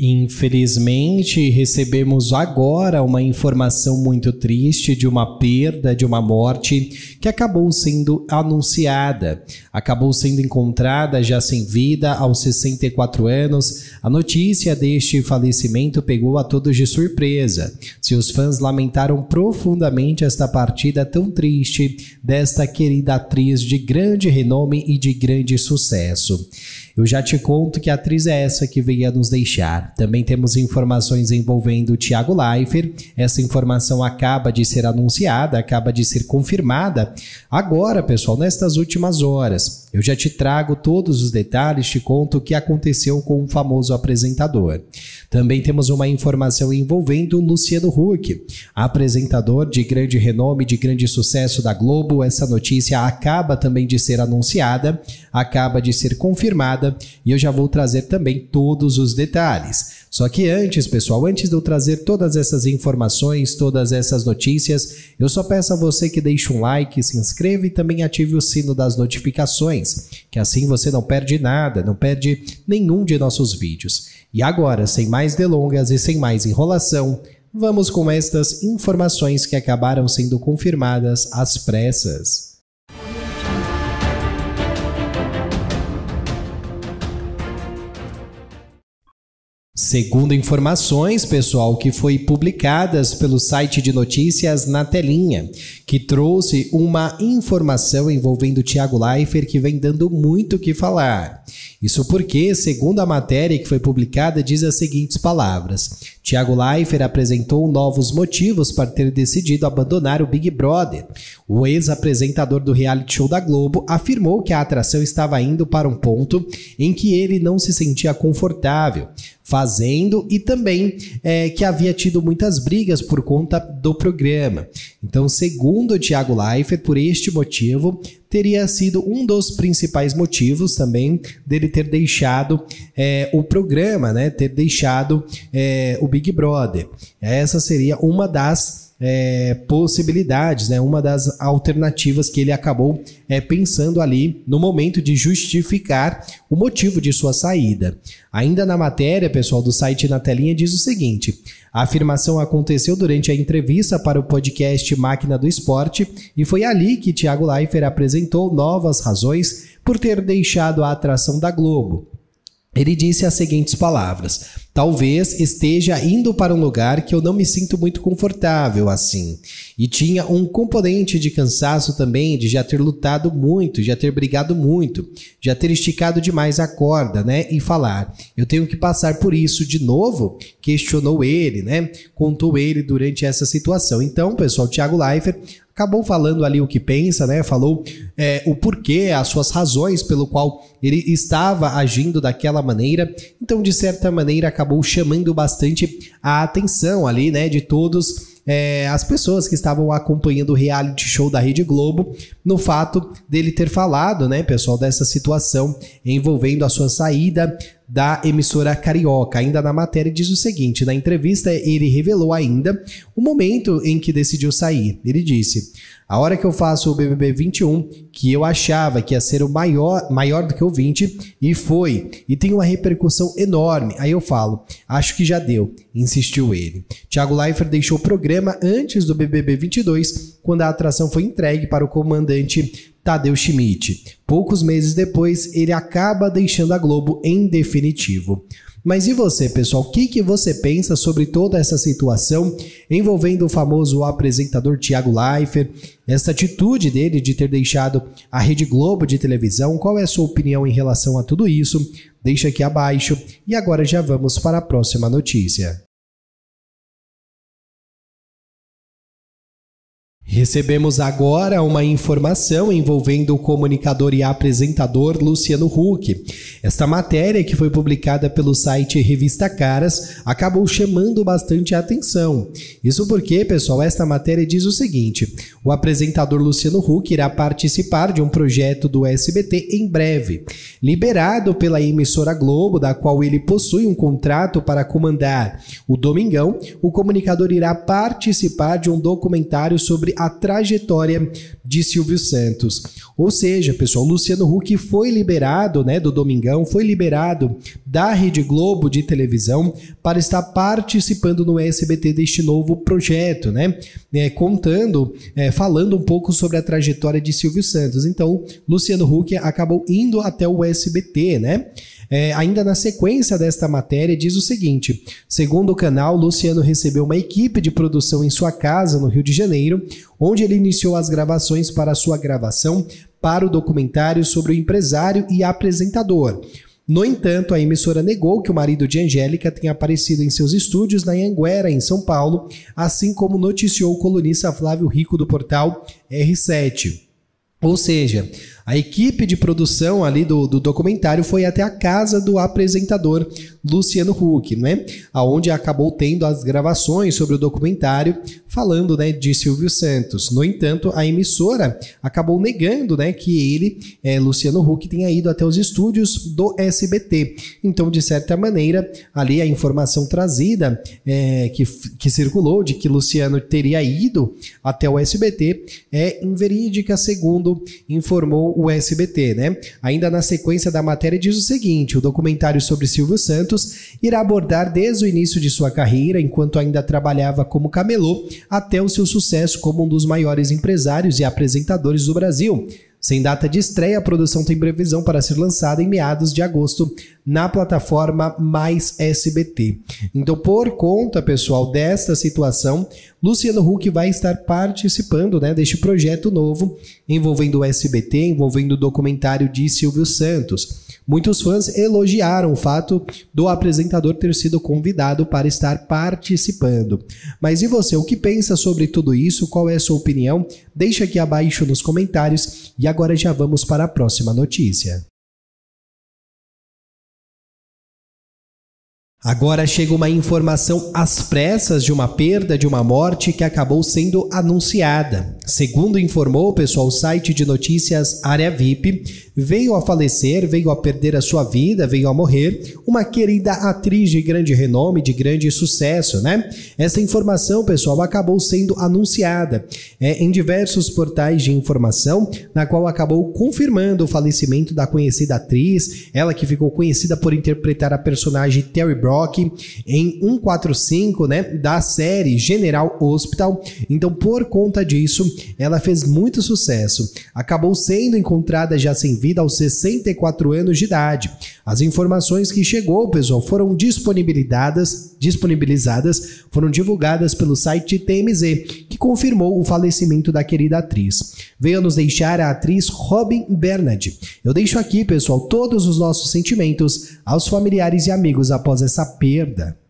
Infelizmente, recebemos agora uma informação muito triste de uma perda, de uma morte que acabou sendo anunciada. Acabou sendo encontrada já sem vida aos 64 anos. A notícia deste falecimento pegou a todos de surpresa. Seus fãs lamentaram profundamente esta partida tão triste desta querida atriz de grande renome e de grande sucesso. Eu já te conto que atriz é essa que veio a nos deixar. Também temos informações envolvendo Tiago Leifert. Essa informação acaba de ser anunciada, acaba de ser confirmada agora, pessoal, nestas últimas horas. Eu já te trago todos os detalhes, te conto o que aconteceu com o famoso apresentador. Também temos uma informação envolvendo Luciano Huck, apresentador de grande renome, de grande sucesso da Globo. Essa notícia acaba também de ser anunciada, acaba de ser confirmada e eu já vou trazer também todos os detalhes. Só que antes, pessoal, antes de eu trazer todas essas informações, todas essas notícias, eu só peço a você que deixe um like, se inscreva e também ative o sino das notificações, que assim você não perde nada, não perde nenhum de nossos vídeos. E agora, sem mais delongas e sem mais enrolação, vamos com estas informações que acabaram sendo confirmadas às pressas. Segundo informações, pessoal, que foi publicadas pelo site de notícias na telinha, que trouxe uma informação envolvendo Tiago Leifert que vem dando muito o que falar. Isso porque, segundo a matéria que foi publicada, diz as seguintes palavras: Tiago Leifert apresentou novos motivos para ter decidido abandonar o Big Brother. O ex-apresentador do reality show da Globo afirmou que a atração estava indo para um ponto em que ele não se sentia confortável fazendo e também é, que havia tido muitas brigas por conta do programa. Então, segundo Tiago Leifert, por este motivo, teria sido um dos principais motivos também dele ter deixado é, o programa, né? Ter deixado é, o Big Brother. Essa seria uma das é, possibilidades, né? uma das alternativas que ele acabou é, pensando ali no momento de justificar o motivo de sua saída. Ainda na matéria, pessoal, do site na telinha diz o seguinte: a afirmação aconteceu durante a entrevista para o podcast Máquina do Esporte e foi ali que Thiago Leifert apresentou novas razões por ter deixado a atração da Globo. Ele disse as seguintes palavras: talvez esteja indo para um lugar que eu não me sinto muito confortável assim. E tinha um componente de cansaço também de já ter lutado muito, já ter brigado muito, já ter esticado demais a corda, né? E falar, eu tenho que passar por isso de novo? Questionou ele, né? Contou ele durante essa situação. Então, pessoal, Thiago Leifert acabou falando ali o que pensa, né? Falou é, o porquê, as suas razões pelo qual ele estava agindo daquela maneira. Então, de certa maneira, acabou chamando bastante a atenção ali, né? De todos é, as pessoas que estavam acompanhando o reality show da Rede Globo no fato dele ter falado, né, pessoal, dessa situação envolvendo a sua saída da emissora carioca. Ainda na matéria diz o seguinte: na entrevista ele revelou ainda o momento em que decidiu sair. Ele disse: "A hora que eu faço o BBB 21, que eu achava que ia ser o maior, maior do que o 20, e foi, e tem uma repercussão enorme. Aí eu falo: acho que já deu", insistiu ele. Tiago Leifert deixou o programa antes do BBB 22, quando a atração foi entregue para o comandante Tadeu Schmidt. Poucos meses depois, ele acaba deixando a Globo em definitivo. Mas e você, pessoal? O que, que você pensa sobre toda essa situação envolvendo o famoso apresentador Tiago Leifert, essa atitude dele de ter deixado a Rede Globo de televisão? Qual é a sua opinião em relação a tudo isso? Deixa aqui abaixo e agora já vamos para a próxima notícia. Recebemos agora uma informação envolvendo o comunicador e apresentador Luciano Huck. Esta matéria, que foi publicada pelo site Revista Caras, acabou chamando bastante atenção. Isso porque, pessoal, esta matéria diz o seguinte: o apresentador Luciano Huck irá participar de um projeto do SBT em breve, liberado pela emissora Globo, da qual ele possui um contrato para comandar. O Domingão, o comunicador irá participar de um documentário sobre a trajetória de Silvio Santos. Ou seja, pessoal, Luciano Huck foi liberado, né, do Domingão, foi liberado da Rede Globo de televisão para estar participando no SBT deste novo projeto, né? É, contando, é, falando um pouco sobre a trajetória de Silvio Santos. Então, Luciano Huck acabou indo até o SBT, né? É, ainda na sequência desta matéria, diz o seguinte: segundo o canal, Luciano recebeu uma equipe de produção em sua casa, no Rio de Janeiro, onde ele iniciou as gravações para sua gravação para o documentário sobre o empresário e apresentador. No entanto, a emissora negou que o marido de Angélica tenha aparecido em seus estúdios na Anguera, em São Paulo, assim como noticiou o colunista Flávio Rico do portal R7. Ou seja, a equipe de produção ali do, do, documentário foi até a casa do apresentador Luciano Huck, né? Aonde acabou tendo as gravações sobre o documentário, falando né, de Silvio Santos. No entanto, a emissora acabou negando né, que ele, é, Luciano Huck, tenha ido até os estúdios do SBT. Então, de certa maneira, ali a informação trazida é, que, que circulou de que Luciano teria ido até o SBT é inverídica, segundo informou o SBT. Né? Ainda na sequência da matéria diz o seguinte: o documentário sobre Silvio Santos irá abordar desde o início de sua carreira, enquanto ainda trabalhava como camelô, até o seu sucesso como um dos maiores empresários e apresentadores do Brasil. Sem data de estreia, a produção tem previsão para ser lançada em meados de agosto na plataforma Mais SBT. Então, por conta, pessoal, desta situação, Luciano Huck vai estar participando né, deste projeto novo envolvendo o SBT, envolvendo o documentário de Silvio Santos. Muitos fãs elogiaram o fato do apresentador ter sido convidado para estar participando. Mas e você, o que pensa sobre tudo isso? Qual é a sua opinião? Deixa aqui abaixo nos comentários e agora já vamos para a próxima notícia. Agora chega uma informação às pressas de uma perda de uma morte que acabou sendo anunciada. Segundo informou, o pessoal, o site de notícias Área VIP, veio a falecer, veio a perder a sua vida, veio a morrer, uma querida atriz de grande renome, de grande sucesso, né? Essa informação, pessoal, acabou sendo anunciada é, em diversos portais de informação, na qual acabou confirmando o falecimento da conhecida atriz, ela que ficou conhecida por interpretar a personagem Terry Brock em 145, né, da série General Hospital. Então, por conta disso, ela fez muito sucesso. Acabou sendo encontrada já sem vida aos 64 anos de idade. As informações que chegou, pessoal, foram disponibilizadas, disponibilizadas, foram divulgadas pelo site TMZ, que confirmou o falecimento da querida atriz. Veio nos deixar a atriz Robin Bernard. Eu deixo aqui, pessoal, todos os nossos sentimentos aos familiares e amigos após essa perda.